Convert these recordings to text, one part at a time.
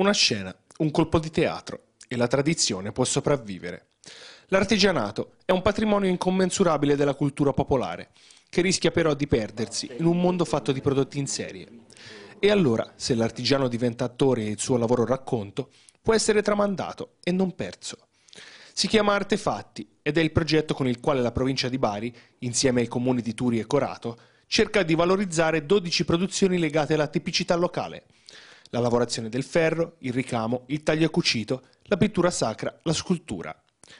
Una scena, un colpo di teatro e la tradizione può sopravvivere. L'artigianato è un patrimonio incommensurabile della cultura popolare, che rischia però di perdersi in un mondo fatto di prodotti in serie. E allora, se l'artigiano diventa attore e il suo lavoro racconto, può essere tramandato e non perso. Si chiama Artefatti ed è il progetto con il quale la provincia di Bari, insieme ai comuni di Turi e Corato, cerca di valorizzare 12 produzioni legate alla tipicità locale la lavorazione del ferro, il ricamo, il taglio e cucito, la pittura sacra, la scultura,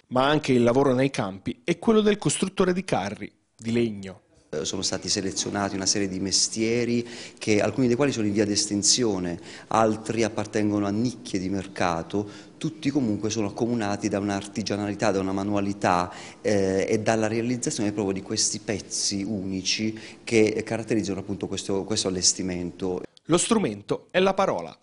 ma anche il lavoro nei campi e quello del costruttore di carri, di legno. Eh, sono stati selezionati una serie di mestieri, che, alcuni dei quali sono in via di estinzione, altri appartengono a nicchie di mercato, tutti comunque sono accomunati da un'artigianalità, da una manualità eh, e dalla realizzazione proprio di questi pezzi unici che caratterizzano appunto questo, questo allestimento. Lo strumento è la parola.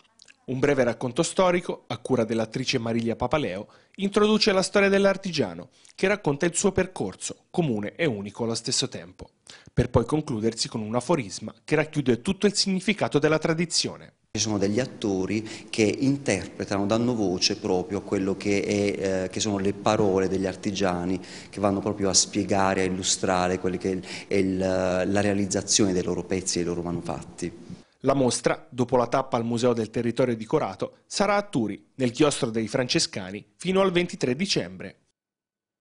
Un breve racconto storico, a cura dell'attrice Mariglia Papaleo, introduce la storia dell'artigiano, che racconta il suo percorso, comune e unico allo stesso tempo, per poi concludersi con un aforisma che racchiude tutto il significato della tradizione. Ci sono degli attori che interpretano, danno voce proprio a quello che, è, eh, che, sono le parole degli artigiani, che vanno proprio a spiegare, a illustrare che è il, la realizzazione dei loro pezzi e dei loro manufatti. La mostra, dopo la tappa al Museo del Territorio di Corato, sarà a Turi, nel chiostro dei Francescani, fino al 23 dicembre.